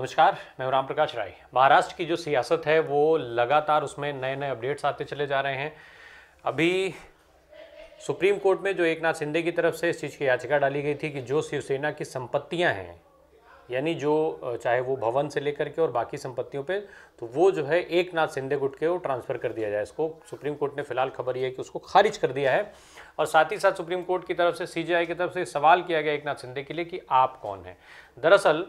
नमस्कार मैं राम प्रकाश राय महाराष्ट्र की जो सियासत है वो लगातार उसमें नए नए अपडेट्स आते चले जा रहे हैं अभी सुप्रीम कोर्ट में जो एक नाथ शिंदे की तरफ से इस चीज़ की याचिका डाली गई थी कि जो शिवसेना की संपत्तियां हैं यानी जो चाहे वो भवन से लेकर के और बाकी संपत्तियों पे तो वो जो है एक नाथ शिंदे गुट के वो ट्रांसफ़र कर दिया जाए इसको सुप्रीम कोर्ट ने फिलहाल खबर यह है कि उसको खारिज कर दिया है और साथ ही साथ सुप्रीम कोर्ट की तरफ से सीजीआई की तरफ से सवाल किया गया एक नाथ शिंदे के लिए कि आप कौन हैं दरअसल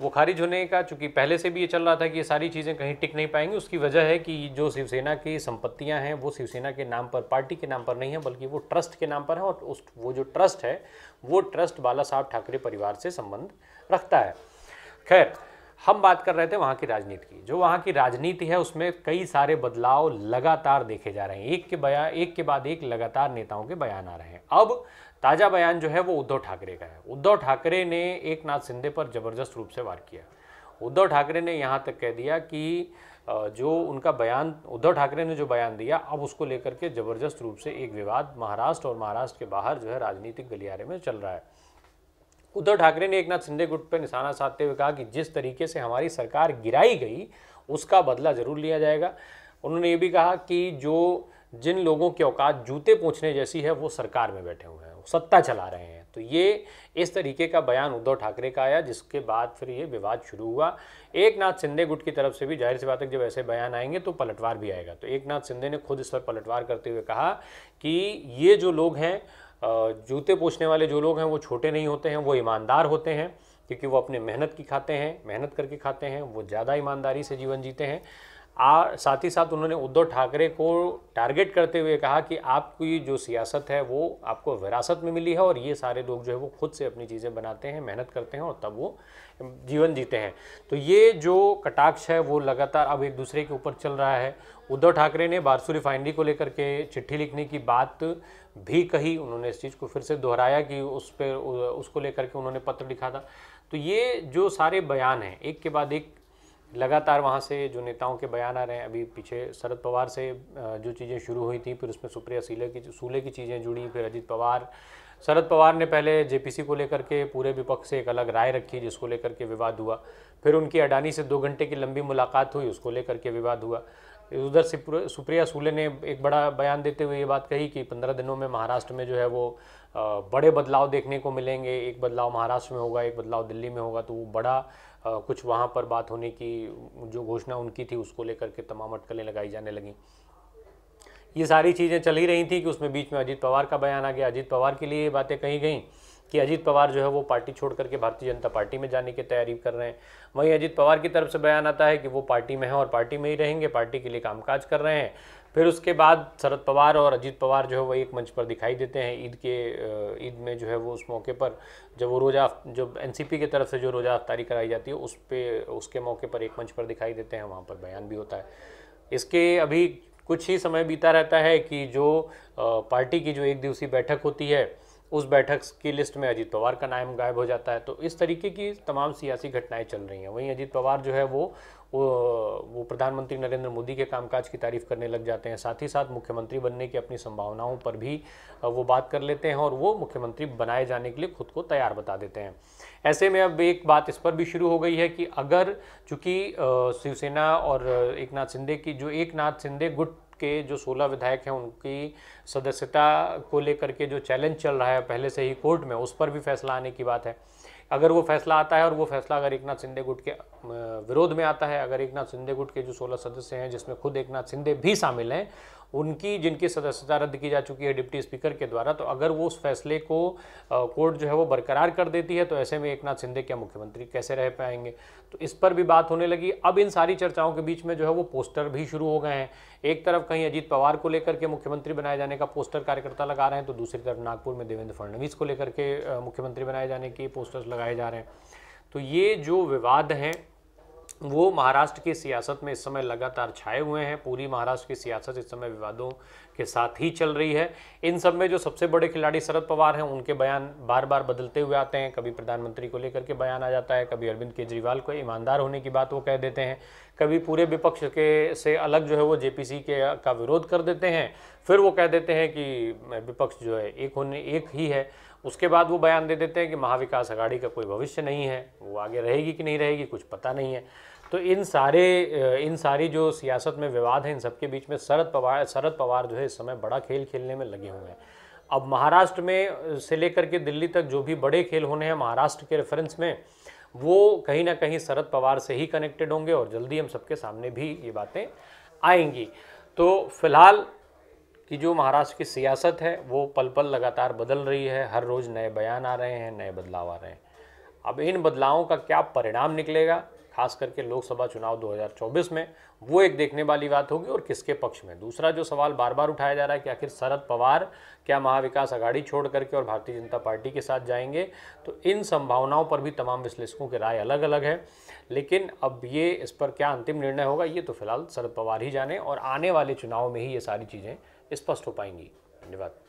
वो खारिज होने का चूँकि पहले से भी ये चल रहा था कि ये सारी चीज़ें कहीं टिक नहीं पाएंगी उसकी वजह है कि जो शिवसेना की संपत्तियां हैं वो शिवसेना के नाम पर पार्टी के नाम पर नहीं है बल्कि वो ट्रस्ट के नाम पर है और उस वो जो ट्रस्ट है वो ट्रस्ट बाला साहब ठाकरे परिवार से संबंध रखता है खैर हम बात कर रहे थे वहाँ की राजनीति की जो वहाँ की राजनीति है उसमें कई सारे बदलाव लगातार देखे जा रहे हैं एक के बयान एक के बाद एक लगातार नेताओं के बयान आ रहे हैं अब ताज़ा बयान जो है वो उद्धव ठाकरे का है उद्धव ठाकरे ने एक नाथ सिंधे पर ज़बरदस्त रूप से वार किया उद्धव ठाकरे ने यहाँ तक कह दिया कि जो उनका बयान उद्धव ठाकरे ने जो बयान दिया अब उसको लेकर के ज़बरदस्त रूप से एक विवाद महाराष्ट्र और महाराष्ट्र के बाहर जो है राजनीतिक गलियारे में चल रहा है उद्धव ठाकरे ने एक नाथ शिंदे गुट पर निशाना साधते हुए कहा कि जिस तरीके से हमारी सरकार गिराई गई उसका बदला ज़रूर लिया जाएगा उन्होंने ये भी कहा कि जो जिन लोगों के औकात जूते पहुँचने जैसी है वो सरकार में बैठे हुए हैं सत्ता चला रहे हैं तो ये इस तरीके का बयान उद्धव ठाकरे का आया जिसके बाद फिर ये विवाद शुरू हुआ एक नाथ शिंदे गुट की तरफ से भी जाहिर सी बात है जब ऐसे बयान आएंगे तो पलटवार भी आएगा तो एक नाथ शिंदे ने खुद इस पर पलटवार करते हुए कहा कि ये जो लोग हैं जूते पोछने वाले जो लोग हैं वो छोटे नहीं होते हैं वो ईमानदार होते हैं क्योंकि वो अपने मेहनत की खाते हैं मेहनत करके खाते हैं वो ज़्यादा ईमानदारी से जीवन जीते हैं आ साथ ही साथ उन्होंने उद्धव ठाकरे को टारगेट करते हुए कहा कि आपकी जो सियासत है वो आपको विरासत में मिली है और ये सारे लोग जो है वो खुद से अपनी चीज़ें बनाते हैं मेहनत करते हैं और तब वो जीवन जीते हैं तो ये जो कटाक्ष है वो लगातार अब एक दूसरे के ऊपर चल रहा है उद्धव ठाकरे ने बारसू रिफाइनरी को लेकर के चिट्ठी लिखने की बात भी कही उन्होंने इस चीज़ को फिर से दोहराया कि उस पर उसको लेकर के उन्होंने पत्र लिखा था तो ये जो सारे बयान हैं एक के बाद एक लगातार वहाँ से जो नेताओं के बयान आ रहे हैं अभी पीछे शरद पवार से जो चीज़ें शुरू हुई थी फिर उसमें सुप्रिया सीले की सूले की चीज़ें जुड़ी फिर अजीत पवार शरद पवार ने पहले जेपीसी को लेकर के पूरे विपक्ष से एक अलग राय रखी जिसको लेकर के विवाद हुआ फिर उनकी अडानी से दो घंटे की लंबी मुलाकात हुई उसको लेकर के विवाद हुआ उधर से सुप्रिया सूले ने एक बड़ा बयान देते हुए ये बात कही कि पंद्रह दिनों में महाराष्ट्र में जो है वो बड़े बदलाव देखने को मिलेंगे एक बदलाव महाराष्ट्र में होगा एक बदलाव दिल्ली में होगा तो वो बड़ा कुछ वहाँ पर बात होने की जो घोषणा उनकी थी उसको लेकर के तमाम अटकलें लगाई जाने लगीं ये सारी चीज़ें चल ही रही थी कि उसमें बीच में अजीत पवार का बयान आ गया अजीत पवार के लिए ये बातें कही गई कि अजीत पवार जो है वो पार्टी छोड़ करके भारतीय जनता पार्टी में जाने की तैयारी कर रहे हैं वहीं अजीत पवार की तरफ से बयान आता है कि वो पार्टी में हैं और पार्टी में ही रहेंगे पार्टी के लिए कामकाज कर रहे हैं फिर उसके बाद शरद पवार और अजीत पवार जो है वो एक मंच पर दिखाई देते हैं ईद के ईद में जो है वो उस मौके पर जब वो रोजा जब एन की तरफ से जो रोज़ा अफ्तारी कराई जाती है उस पर उसके मौके पर एक मंच पर दिखाई देते हैं वहाँ पर बयान भी होता है इसके अभी कुछ ही समय बीता रहता है कि जो पार्टी की जो एक दिवसीय बैठक होती है उस बैठक की लिस्ट में अजीत पवार का नाम गायब हो जाता है तो इस तरीके की तमाम सियासी घटनाएं चल रही हैं वहीं अजीत पवार जो है वो वो, वो प्रधानमंत्री नरेंद्र मोदी के कामकाज की तारीफ करने लग जाते हैं साथ ही साथ मुख्यमंत्री बनने की अपनी संभावनाओं पर भी वो बात कर लेते हैं और वो मुख्यमंत्री बनाए जाने के लिए खुद को तैयार बता देते हैं ऐसे में अब एक बात इस पर भी शुरू हो गई है कि अगर चूँकि शिवसेना और एक नाथ शिंदे की जो एक नाथ शिंदे गुट के जो 16 विधायक हैं उनकी सदस्यता को लेकर के जो चैलेंज चल रहा है पहले से ही कोर्ट में उस पर भी फैसला आने की बात है अगर वो फैसला आता है और वो फैसला अगर एक नाथ शिंदे गुट के विरोध में आता है अगर एक नाथ शिंदे गुट के जो सोलह सदस्य हैं जिसमें खुद एक नाथ शिंदे भी शामिल हैं उनकी जिनकी सदस्यता रद्द की जा चुकी है डिप्टी स्पीकर के द्वारा तो अगर वो उस फैसले को कोर्ट जो है वो बरकरार कर देती है तो ऐसे में एक नाथ शिंदे क्या मुख्यमंत्री कैसे रह पाएंगे तो इस पर भी बात होने लगी अब इन सारी चर्चाओं के बीच में जो है वो पोस्टर भी शुरू हो गए हैं एक तरफ कहीं अजीत पवार को लेकर के मुख्यमंत्री बनाए जाने का पोस्टर कार्यकर्ता लगा रहे हैं तो दूसरी तरफ नागपुर में देवेंद्र फडणवीस को लेकर के मुख्यमंत्री बनाए जाने के पोस्टर्स लगाए जा रहे हैं तो ये जो विवाद हैं वो महाराष्ट्र की सियासत में इस समय लगातार छाए हुए हैं पूरी महाराष्ट्र की सियासत इस समय विवादों के साथ ही चल रही है इन सब में जो सबसे बड़े खिलाड़ी शरद पवार हैं उनके बयान बार बार बदलते हुए आते हैं कभी प्रधानमंत्री को लेकर के बयान आ जाता है कभी अरविंद केजरीवाल को ईमानदार होने की बात वो कह देते हैं कभी पूरे विपक्ष के से अलग जो है वो जे के का विरोध कर देते हैं फिर वो कह देते हैं कि विपक्ष जो है एक होने एक ही है उसके बाद वो बयान दे देते हैं कि महाविकास अघाड़ी का कोई भविष्य नहीं है वो आगे रहेगी कि नहीं रहेगी कुछ पता नहीं है तो इन सारे इन सारी जो सियासत में विवाद हैं इन सबके बीच में शरद पवार शरद पवार जो है इस समय बड़ा खेल खेलने में लगे हुए हैं अब महाराष्ट्र में से लेकर के दिल्ली तक जो भी बड़े खेल होने हैं महाराष्ट्र के रेफरेंस में वो कहीं ना कहीं शरद पवार से ही कनेक्टेड होंगे और जल्दी हम सबके सामने भी ये बातें आएंगी तो फिलहाल कि जो महाराष्ट्र की सियासत है वो पल पल लगातार बदल रही है हर रोज़ नए बयान आ रहे हैं नए बदलाव आ रहे हैं अब इन बदलावों का क्या परिणाम निकलेगा खास करके लोकसभा चुनाव 2024 में वो एक देखने वाली बात होगी और किसके पक्ष में दूसरा जो सवाल बार बार उठाया जा रहा है कि आखिर शरद पवार क्या महाविकास आघाड़ी छोड़ करके और भारतीय जनता पार्टी के साथ जाएंगे तो इन संभावनाओं पर भी तमाम विश्लेषकों की राय अलग अलग है लेकिन अब ये इस पर क्या अंतिम निर्णय होगा ये तो फिलहाल शरद पवार ही जाने और आने वाले चुनाव में ही ये सारी चीज़ें स्पष्ट हो पाएंगी धन्यवाद